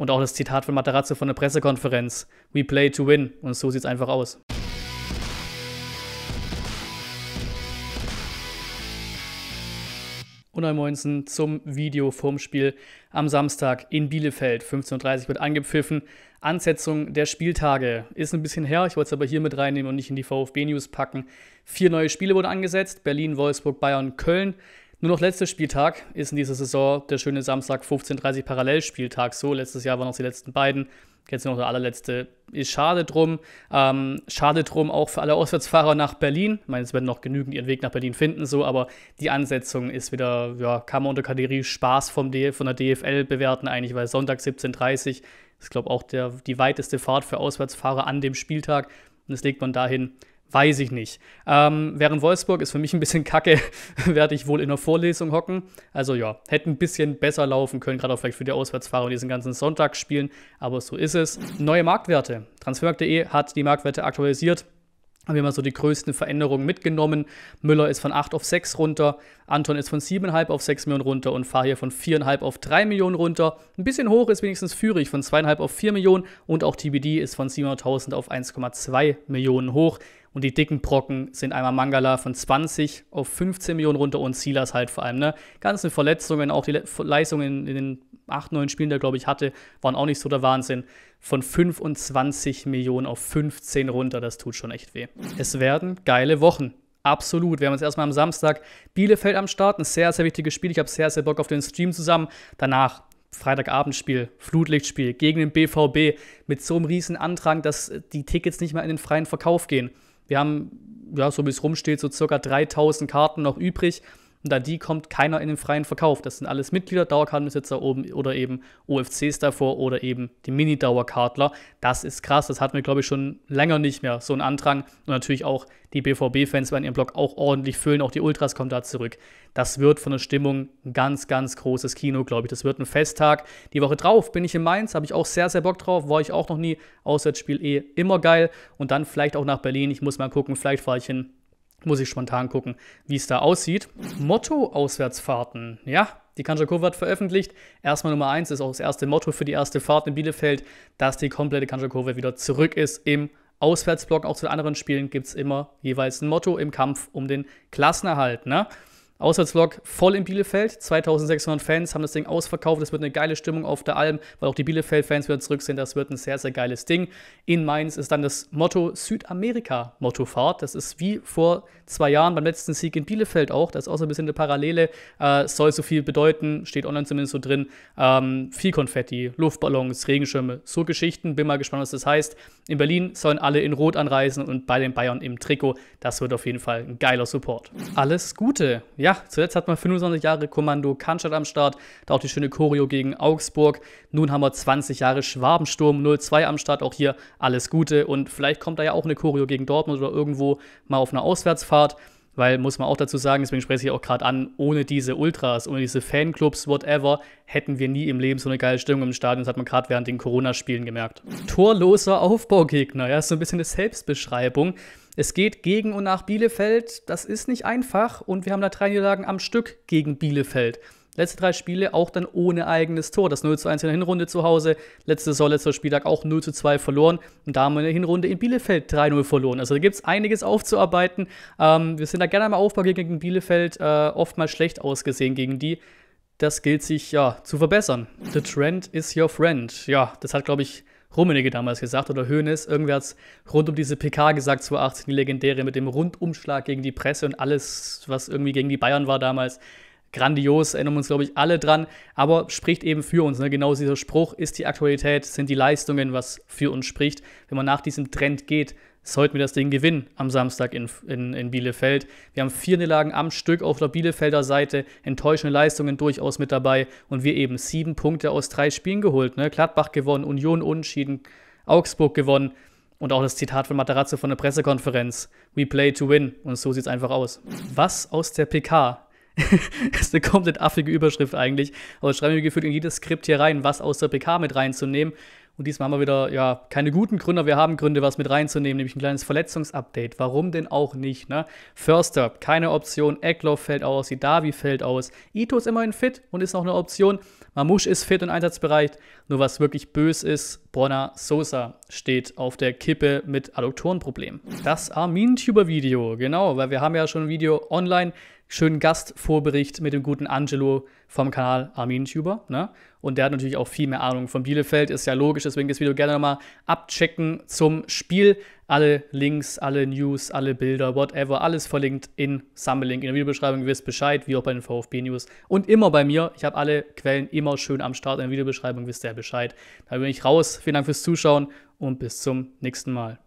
Und auch das Zitat von Matarazzo von der Pressekonferenz: We play to win. Und so sieht es einfach aus. Und 19 zum Video vorm Spiel am Samstag in Bielefeld. 15.30 Uhr wird angepfiffen. Ansetzung der Spieltage ist ein bisschen her. Ich wollte es aber hier mit reinnehmen und nicht in die VfB-News packen. Vier neue Spiele wurden angesetzt: Berlin, Wolfsburg, Bayern, Köln. Nur noch letzter Spieltag ist in dieser Saison der schöne Samstag 15.30 Parallelspieltag. So, letztes Jahr waren noch die letzten beiden. Jetzt noch der allerletzte. Ist schade drum. Ähm, schade drum auch für alle Auswärtsfahrer nach Berlin. Ich meine, es werden noch genügend ihren Weg nach Berlin finden, so, aber die Ansetzung ist wieder, ja, kann man unter Kategorie Spaß vom von der DFL bewerten eigentlich, weil Sonntag 17.30 ist, glaube ich, auch der, die weiteste Fahrt für Auswärtsfahrer an dem Spieltag. Und das legt man dahin, Weiß ich nicht. Ähm, während Wolfsburg ist für mich ein bisschen kacke, werde ich wohl in der Vorlesung hocken. Also ja, hätte ein bisschen besser laufen können, gerade auch vielleicht für die Auswärtsfahrer und diesen ganzen Sonntagsspielen. Aber so ist es. Neue Marktwerte. Transfermarkt.de hat die Marktwerte aktualisiert. Haben wir mal so die größten Veränderungen mitgenommen. Müller ist von 8 auf 6 runter, Anton ist von 7,5 auf 6 Millionen runter und Fahir von 4,5 auf 3 Millionen runter. Ein bisschen hoch ist wenigstens Führig von 2,5 auf 4 Millionen und auch TBD ist von 700.000 auf 1,2 Millionen hoch. Und die dicken Brocken sind einmal Mangala von 20 auf 15 Millionen runter und Silas halt vor allem. Ne? Ganzen Verletzungen, auch die Leistungen in den 8, 9 Spielen, die er, glaube ich, hatte, waren auch nicht so der Wahnsinn. Von 25 Millionen auf 15 runter, das tut schon echt weh. Es werden geile Wochen. Absolut. Wir haben uns erstmal am Samstag Bielefeld am Start. Ein sehr, sehr wichtiges Spiel. Ich habe sehr, sehr Bock auf den Stream zusammen. Danach Freitagabendspiel, Flutlichtspiel gegen den BVB mit so einem riesen Antrag, dass die Tickets nicht mehr in den freien Verkauf gehen. Wir haben, ja, so wie es rumsteht, so circa 3000 Karten noch übrig. Und da die kommt keiner in den freien Verkauf. Das sind alles Mitglieder, Dauerkartenbesitzer oben oder eben OFCs davor oder eben die Mini-Dauerkartler. Das ist krass. Das hatten wir, glaube ich, schon länger nicht mehr, so einen Andrang. Und natürlich auch die BVB-Fans werden ihren Blog auch ordentlich füllen. Auch die Ultras kommen da zurück. Das wird von der Stimmung ein ganz, ganz großes Kino, glaube ich. Das wird ein Festtag. Die Woche drauf bin ich in Mainz, habe ich auch sehr, sehr Bock drauf. War ich auch noch nie. Auswärtsspiel eh immer geil. Und dann vielleicht auch nach Berlin. Ich muss mal gucken, vielleicht fahre ich hin muss ich spontan gucken, wie es da aussieht. Motto-Auswärtsfahrten. Ja, die Kanjakurve hat veröffentlicht. Erstmal Nummer 1 ist auch das erste Motto für die erste Fahrt in Bielefeld, dass die komplette Kanjakurve wieder zurück ist im Auswärtsblock. Auch zu den anderen Spielen gibt es immer jeweils ein Motto im Kampf um den Klassenerhalt. Ne? Auswärtsvlog voll in Bielefeld. 2600 Fans haben das Ding ausverkauft. Es wird eine geile Stimmung auf der Alm, weil auch die Bielefeld-Fans wieder zurück sind. Das wird ein sehr, sehr geiles Ding. In Mainz ist dann das Motto Südamerika-Mottofahrt. Das ist wie vor zwei Jahren beim letzten Sieg in Bielefeld auch. Das ist auch so ein bisschen eine Parallele. Äh, soll so viel bedeuten, steht online zumindest so drin. Ähm, viel Konfetti, Luftballons, Regenschirme, so Geschichten. Bin mal gespannt, was das heißt. In Berlin sollen alle in Rot anreisen und bei den Bayern im Trikot. Das wird auf jeden Fall ein geiler Support. Alles Gute. Ja, ja, zuletzt hat man 25 Jahre Kommando Kannstadt am Start, da auch die schöne Choreo gegen Augsburg. Nun haben wir 20 Jahre Schwabensturm 02 am Start, auch hier alles Gute. Und vielleicht kommt da ja auch eine Choreo gegen Dortmund oder irgendwo mal auf einer Auswärtsfahrt weil muss man auch dazu sagen, deswegen spreche ich auch gerade an, ohne diese Ultras, ohne diese Fanclubs, whatever, hätten wir nie im Leben so eine geile Stimmung im Stadion. Das hat man gerade während den Corona-Spielen gemerkt. Torloser Aufbaugegner, ja, ist so ein bisschen eine Selbstbeschreibung. Es geht gegen und nach Bielefeld. Das ist nicht einfach. Und wir haben da drei Niederlagen am Stück gegen Bielefeld. Letzte drei Spiele auch dann ohne eigenes Tor. Das 0 zu 1 in der Hinrunde zu Hause. Letzte Saison, letzter Spieltag auch 0 zu 2 verloren. Und da haben wir in der Hinrunde in Bielefeld 3-0 verloren. Also da gibt es einiges aufzuarbeiten. Ähm, wir sind da gerne mal Aufbau gegen Bielefeld. Äh, oftmals schlecht ausgesehen gegen die. Das gilt sich ja zu verbessern. The trend is your friend. Ja, das hat, glaube ich, Rummenigge damals gesagt oder Hoeneß. Irgendwer hat es rund um diese PK gesagt, 2018, die legendäre mit dem Rundumschlag gegen die Presse und alles, was irgendwie gegen die Bayern war damals grandios, erinnern uns, glaube ich, alle dran, aber spricht eben für uns. Ne? Genau dieser Spruch ist die Aktualität, sind die Leistungen, was für uns spricht. Wenn man nach diesem Trend geht, sollten wir das Ding gewinnen am Samstag in, in, in Bielefeld. Wir haben vier Niederlagen am Stück auf der Bielefelder Seite, enttäuschende Leistungen durchaus mit dabei und wir eben sieben Punkte aus drei Spielen geholt. Ne? Gladbach gewonnen, Union unentschieden, Augsburg gewonnen. Und auch das Zitat von Matarazzo von der Pressekonferenz: We play to win. Und so sieht es einfach aus. Was aus der PK ist eine komplett affige Überschrift eigentlich. Aber schreiben wir gefühlt in jedes Skript hier rein, was aus der PK mit reinzunehmen, und diesmal haben wir wieder, ja, keine guten Gründe, wir haben Gründe, was mit reinzunehmen, nämlich ein kleines Verletzungsupdate. Warum denn auch nicht, ne? Förster, keine Option. Eckloff fällt aus, Idavi fällt aus. Ito ist immerhin fit und ist noch eine Option. Mamush ist fit und einsatzbereit. Nur was wirklich bös ist, Borna Sosa steht auf der Kippe mit Adduktorenproblem. Das Armin-Tuber-Video, genau, weil wir haben ja schon ein Video online. Schönen Gastvorbericht mit dem guten Angelo vom Kanal Armin Schuber. Ne? Und der hat natürlich auch viel mehr Ahnung von Bielefeld. Ist ja logisch, deswegen das Video gerne nochmal abchecken zum Spiel. Alle Links, alle News, alle Bilder, whatever, alles verlinkt in Sammelink. In der Videobeschreibung wisst Bescheid, wie auch bei den VfB News. Und immer bei mir. Ich habe alle Quellen immer schön am Start. In der Videobeschreibung wisst ihr Bescheid. Da bin ich raus. Vielen Dank fürs Zuschauen und bis zum nächsten Mal.